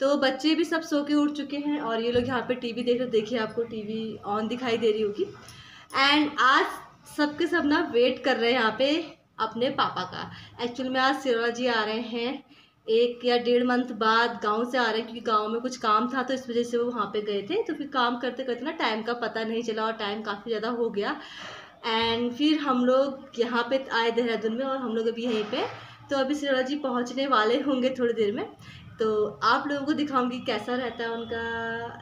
तो बच्चे भी सब सो के उठ चुके हैं और ये लोग यहाँ पे टीवी देख रहे देखिए आपको टीवी ऑन दिखाई दे रही होगी एंड आज सबके सब ना वेट कर रहे हैं यहाँ पे अपने पापा का एक्चुअल में आज सिरोरा जी आ रहे हैं एक या डेढ़ मंथ बाद गांव से आ रहे हैं क्योंकि गांव में कुछ काम था तो इस वजह से वो वहाँ पे गए थे तो फिर काम करते करते ना टाइम का पता नहीं चला और टाइम काफ़ी ज़्यादा हो गया एंड फिर हम लोग यहाँ पे आए देहरादून में और हम लोग अभी यहीं पे तो अभी सिरोला जी पहुँचने वाले होंगे थोड़ी देर में तो आप लोगों को दिखाऊंगी कैसा रहता है उनका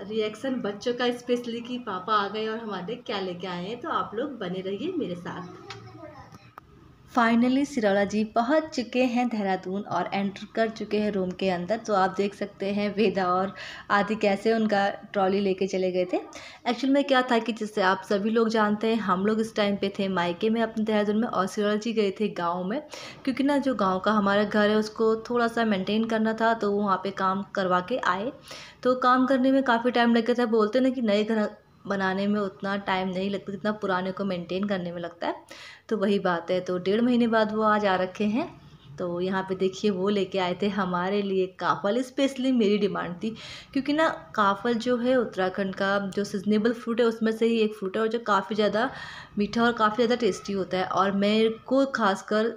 रिएक्शन बच्चों का स्पेशली कि पापा आ गए और हमारे क्या लेके आए हैं तो आप लोग बने रहिए मेरे साथ फाइनली सिरौला जी पहुंच चुके हैं देहरादून और एंटर कर चुके हैं रूम के अंदर तो आप देख सकते हैं वेदा और आदि कैसे उनका ट्रॉली लेके चले गए थे एक्चुअल में क्या था कि जिससे आप सभी लोग जानते हैं हम लोग इस टाइम पे थे मायके में अपने देहरादून में और सिरौला जी गए थे गाँव में क्योंकि ना जो गाँव का हमारा घर है उसको थोड़ा सा मेनटेन करना था तो वहाँ पर काम करवा के आए तो काम करने में काफ़ी टाइम लगे था बोलते ना कि नए घर बनाने में उतना टाइम नहीं लगता जितना पुराने को मेंटेन करने में लगता है तो वही बात है तो डेढ़ महीने बाद वो आज आ रखे हैं तो यहाँ पे देखिए वो लेके आए थे हमारे लिए काफल स्पेशली मेरी डिमांड थी क्योंकि ना काफल जो है उत्तराखंड का जो सीजनेबल फ्रूट है उसमें से ही एक फ्रूट है और जो काफ़ी ज़्यादा मीठा और काफ़ी ज़्यादा टेस्टी होता है और मेरे को खासकर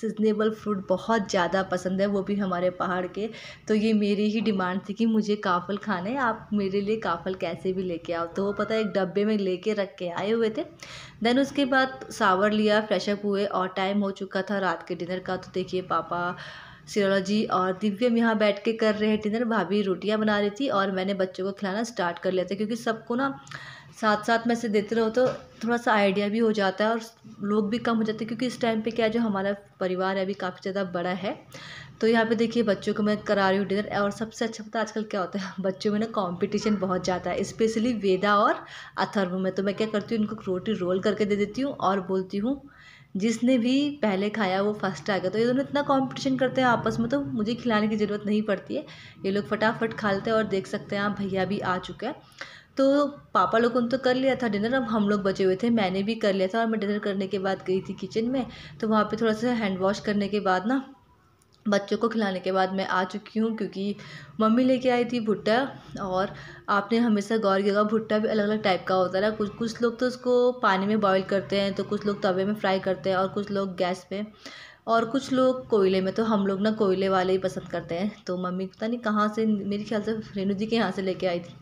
सीजनेबल फ्रूट बहुत ज़्यादा पसंद है वो भी हमारे पहाड़ के तो ये मेरी ही डिमांड थी कि मुझे काफल खाने आप मेरे लिए काफल कैसे भी लेके आओ तो वो पता है एक डब्बे में लेके रख के आए हुए थे देन उसके बाद सावर लिया फ्रेशअप हुए और टाइम हो चुका था रात के डिनर का तो देखिए पापा सिरोलॉजी और दिव्यम यहाँ बैठ के कर रहे हैं डिनर भाभी रोटियाँ बना रही थी और मैंने बच्चों को खिलाना स्टार्ट कर लिया था क्योंकि सबको ना साथ साथ में इसे देते रहो तो थोड़ा सा आइडिया भी हो जाता है और लोग भी कम हो जाते हैं क्योंकि इस टाइम पे क्या है जो हमारा परिवार है अभी काफ़ी ज़्यादा बड़ा है तो यहाँ पे देखिए बच्चों को मैं करा रही हूँ डिनर और सबसे अच्छा पता आजकल क्या होता है बच्चों में ना कंपटीशन बहुत ज़्यादा है स्पेशली वेदा और अथर्व में तो मैं क्या करती हूँ इनको रोटी रोल करके दे देती हूँ और बोलती हूँ जिसने भी पहले खाया वो फर्स्ट आ गया तो ये दोनों इतना कंपटीशन करते हैं आपस में तो मुझे खिलाने की ज़रूरत नहीं पड़ती है ये लोग फटाफट खा लेते हैं और देख सकते हैं आप हाँ, भैया भी आ चुका है तो पापा लोगों ने तो कर लिया था डिनर अब हम लोग बचे हुए थे मैंने भी कर लिया था और मैं डिनर करने के बाद गई थी किचन में तो वहाँ पे थोड़ा सा हैंड वॉश करने के बाद ना बच्चों को खिलाने के बाद मैं आ चुकी हूँ क्योंकि मम्मी लेके आई थी भुट्टा और आपने हमेशा गौर किया भुट्टा भी अलग अलग टाइप का होता है कुछ कुछ लोग तो उसको पानी में बॉईल करते हैं तो कुछ लोग तवे में फ्राई करते हैं और कुछ लोग गैस पे और कुछ लोग कोयले में तो हम लोग ना कोयले वाले ही पसंद करते हैं तो मम्मी पता नहीं कहाँ से मेरे ख्याल से रेनू जी के यहाँ से लेके आई थी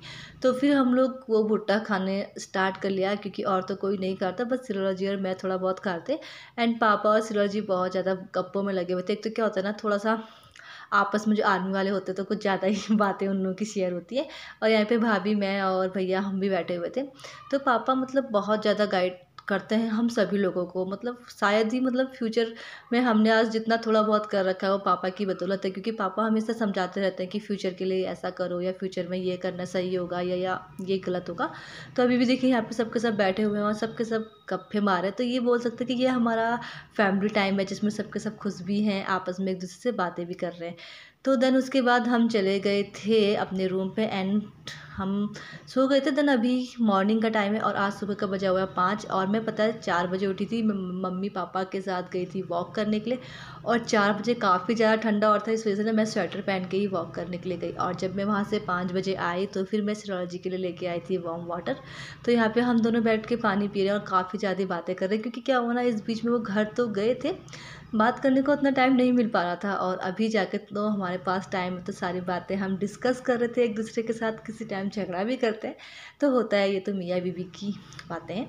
तो फिर हम लोग वो भुट्टा खाने स्टार्ट कर लिया क्योंकि और तो कोई नहीं खाता बस सिरोला जी और मैं थोड़ा बहुत खाते एंड पापा और सिरोला जी बहुत ज़्यादा गप्पों में लगे हुए थे एक तो क्या होता है ना थोड़ा सा आपस में जो आर्मी वाले होते तो कुछ ज़्यादा ही बातें उन लोगों की शेयर होती है और यहाँ पे भाभी मैं और भैया हम भी बैठे हुए थे तो पापा मतलब बहुत ज़्यादा गाइड करते हैं हम सभी लोगों को मतलब शायद ही मतलब फ्यूचर में हमने आज जितना थोड़ा बहुत कर रखा है वो पापा की बदौलत है क्योंकि पापा हमेशा समझाते रहते हैं कि फ्यूचर के लिए ऐसा करो या फ्यूचर में ये करना सही होगा या या ये गलत होगा तो अभी भी देखिए यहाँ पे सबके सब बैठे हुए हैं और सबके सब गप्पे मारे तो ये बोल सकते कि ये हमारा फैमिली टाइम है जिसमें सबके सब खुश भी हैं आपस में एक दूसरे से बातें भी कर रहे हैं तो देन उसके बाद हम चले गए थे अपने रूम पे एंड हम सो गए थे देन अभी मॉर्निंग का टाइम है और आज सुबह का बजा हुआ है पाँच और मैं पता है चार बजे उठी थी मम्मी पापा के साथ गई थी वॉक करने के लिए और चार बजे काफ़ी ज़्यादा ठंडा और था इस वजह से मैं स्वेटर पहन के ही वॉक करने के लिए गई और जब मैं वहाँ से पाँच बजे आई तो फिर मैं सिरोलॉजी के लिए लेके आई थी वॉम वाटर तो यहाँ पर हम दोनों बैठ के पानी पी रहे हैं और काफ़ी काफ़ी ज़्यादा बातें कर रहे हैं क्योंकि क्या हुआ ना इस बीच में वो घर तो गए थे बात करने को उतना टाइम नहीं मिल पा रहा था और अभी जाके तो हमारे पास टाइम तो सारी बातें हम डिस्कस कर रहे थे एक दूसरे के साथ किसी टाइम झगड़ा भी करते हैं तो होता है ये तो मियाँ बीवी की बातें हैं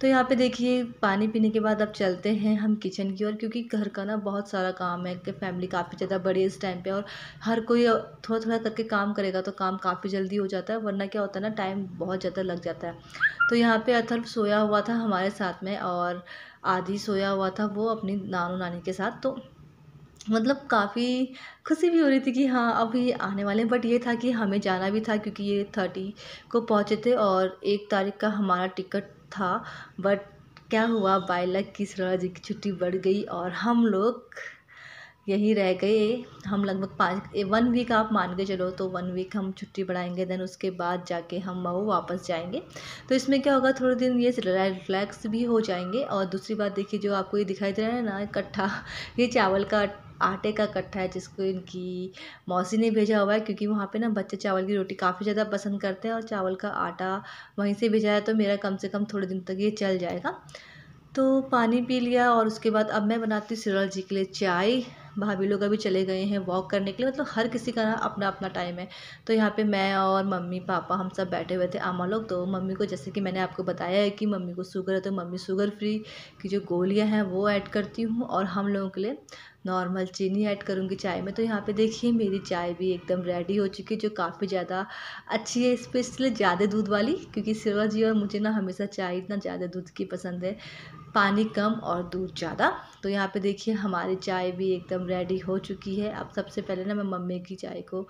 तो यहाँ पे देखिए पानी पीने के बाद अब चलते हैं हम किचन की ओर क्योंकि घर का ना बहुत सारा काम है कि फैमिली काफ़ी ज़्यादा बड़ी है इस टाइम पर और हर कोई थोड़ा थोड़ा करके काम करेगा तो काम काफ़ी जल्दी हो जाता है वरना क्या होता है ना टाइम बहुत ज़्यादा लग जाता है तो यहाँ पर अथर्व सोया हुआ था हमारे साथ में और आदि सोया हुआ था वो अपनी नानू नानी के साथ तो मतलब काफ़ी खुशी भी हो रही थी कि हाँ अब ये आने वाले हैं बट ये था कि हमें जाना भी था क्योंकि ये थर्टी को पहुँचे थे और एक तारीख का हमारा टिकट था बट क्या हुआ बाई लक की सरोजी जी की छुट्टी बढ़ गई और हम लोग यहीं रह गए हम लगभग पाँच वन वीक आप मान के चलो तो वन वीक हम छुट्टी बढ़ाएंगे देन उसके बाद जाके हम मऊ वापस जाएंगे तो इसमें क्या होगा थोड़े दिन ये रिलैक्स भी हो जाएंगे और दूसरी बात देखिए जो आपको ये दिखाई दे रहा है ना कट्ठा ये चावल का आटे का कट्ठा है जिसको इनकी मौसी ने भेजा हुआ है क्योंकि वहाँ पे ना बच्चे चावल की रोटी काफ़ी ज़्यादा पसंद करते हैं और चावल का आटा वहीं से भेजा है तो मेरा कम से कम थोड़े दिन तक ये चल जाएगा तो पानी पी लिया और उसके बाद अब मैं बनाती हूँ सिरल जी के लिए चाय भाभी लोग अभी चले गए हैं वॉक करने के लिए मतलब हर किसी का ना अपना अपना टाइम है तो यहाँ पे मैं और मम्मी पापा हम सब बैठे हुए थे आमा लोग तो मम्मी को जैसे कि मैंने आपको बताया है कि मम्मी को शुगर है तो मम्मी शुगर फ्री की जो गोलियाँ हैं वो ऐड करती हूँ और हम लोगों के लिए नॉर्मल चीनी ऐड करूँगी चाय में तो यहाँ पे देखिए मेरी चाय भी एकदम रेडी हो चुकी है जो काफ़ी ज़्यादा अच्छी है स्पेशली ज़्यादा दूध वाली क्योंकि सिवा जी और मुझे ना हमेशा चाय इतना ज़्यादा दूध की पसंद है पानी कम और दूध ज़्यादा तो यहाँ पे देखिए हमारी चाय भी एकदम रेडी हो चुकी है अब सबसे पहले ना मैं मम्मी की चाय को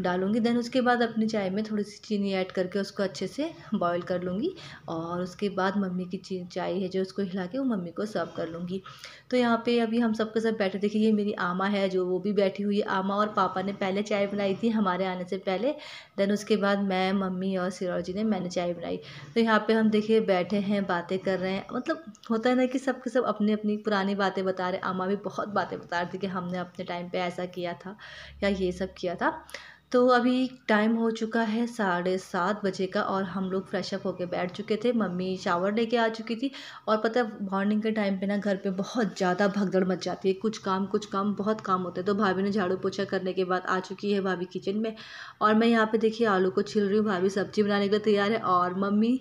डालूंगी देन उसके बाद अपनी चाय में थोड़ी सी चीनी ऐड करके उसको अच्छे से बॉईल कर लूँगी और उसके बाद मम्मी की चाय है जो उसको हिला के वो मम्मी को सर्व कर लूँगी तो यहाँ पे अभी हम सबके सब बैठे देखिए ये मेरी आमा है जो वो भी बैठी हुई है आमा और पापा ने पहले चाय बनाई थी हमारे आने से पहले देन उसके बाद मैं मम्मी और सिरोजी ने मैंने चाय बनाई तो यहाँ पर हम देखिए बैठे हैं बातें कर रहे हैं मतलब होता है ना कि सबके सब अपनी अपनी पुरानी बातें बता रहे आमा भी बहुत बातें बता रही थी कि हमने अपने टाइम पर ऐसा किया था या ये सब किया था तो अभी टाइम हो चुका है साढ़े सात बजे का और हम लोग फ्रेशअप होके बैठ चुके थे मम्मी शावर लेके आ चुकी थी और पता है मॉर्निंग के टाइम पे ना घर पे बहुत ज़्यादा भगदड़ मच जाती है कुछ काम कुछ काम बहुत काम होते हैं तो भाभी ने झाड़ू पोछा करने के बाद आ चुकी है भाभी किचन में और मैं यहाँ पर देखिए आलू को छिल रही हूँ भाभी सब्जी बनाने के लिए तैयार है और मम्मी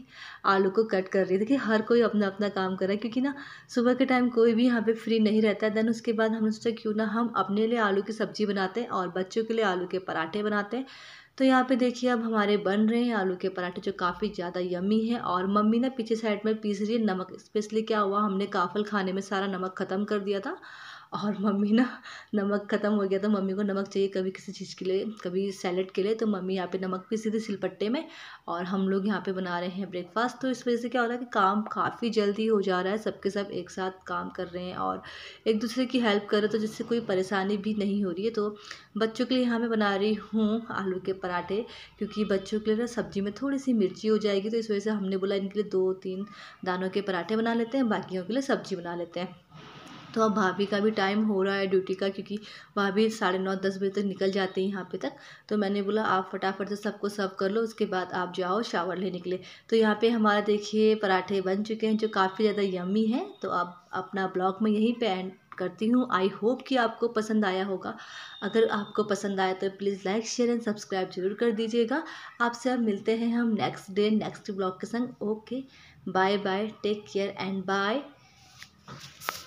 आलू को कट कर रही है देखिए हर कोई अपना अपना काम कर रहा है क्योंकि ना सुबह के टाइम कोई भी यहाँ पर फ्री नहीं रहता है देन उसके बाद हमने सोचा क्यों ना हम अपने लिए आलू की सब्ज़ी बनाते हैं और बच्चों के लिए आलू के पराठे बनाते बनाते हैं तो यहाँ पे देखिए अब हमारे बन रहे हैं आलू के पराठे जो काफ़ी ज़्यादा यमी है और मम्मी ना पीछे साइड में पीस रही है नमक स्पेशली क्या हुआ हमने काफल खाने में सारा नमक ख़त्म कर दिया था और मम्मी ना नमक ख़त्म हो गया तो मम्मी को नमक चाहिए कभी किसी चीज़ के लिए कभी सैलड के लिए तो मम्मी यहाँ पे नमक भी सीधे सिलपट्टे में और हम लोग यहाँ पे बना रहे हैं ब्रेकफास्ट तो इस वजह से क्या हो रहा है कि काम काफ़ी जल्दी हो जा रहा है सबके सब एक साथ काम कर रहे हैं और एक दूसरे की हेल्प कर रहे तो जिससे कोई परेशानी भी नहीं हो रही है तो बच्चों के लिए यहाँ मैं बना रही हूँ आलू के पराठे क्योंकि बच्चों के लिए ना सब्ज़ी में थोड़ी सी मिर्ची हो जाएगी तो इस वजह से हमने बोला इनके लिए दो तीन दानों के पराठे बना लेते हैं बाकियों के लिए सब्ज़ी बना लेते हैं तो अब भाभी का भी टाइम हो रहा है ड्यूटी का क्योंकि भाभी साढ़े नौ दस बजे तक निकल जाते हैं यहाँ पे तक तो मैंने बोला आप फटाफट से सबको सर्व कर लो उसके बाद आप जाओ शावर लेने के लिए तो यहाँ पे हमारा देखिए पराठे बन चुके हैं जो काफ़ी ज़्यादा यमी हैं तो आप अपना ब्लॉग में यहीं पर एंड करती हूँ आई होप कि आपको पसंद आया होगा अगर आपको पसंद आया तो please like share and subscribe जरूर कर दीजिएगा आपसे अब मिलते हैं हम नेक्स्ट डे नेक्स्ट ब्लॉग के संग okay bye bye take care and bye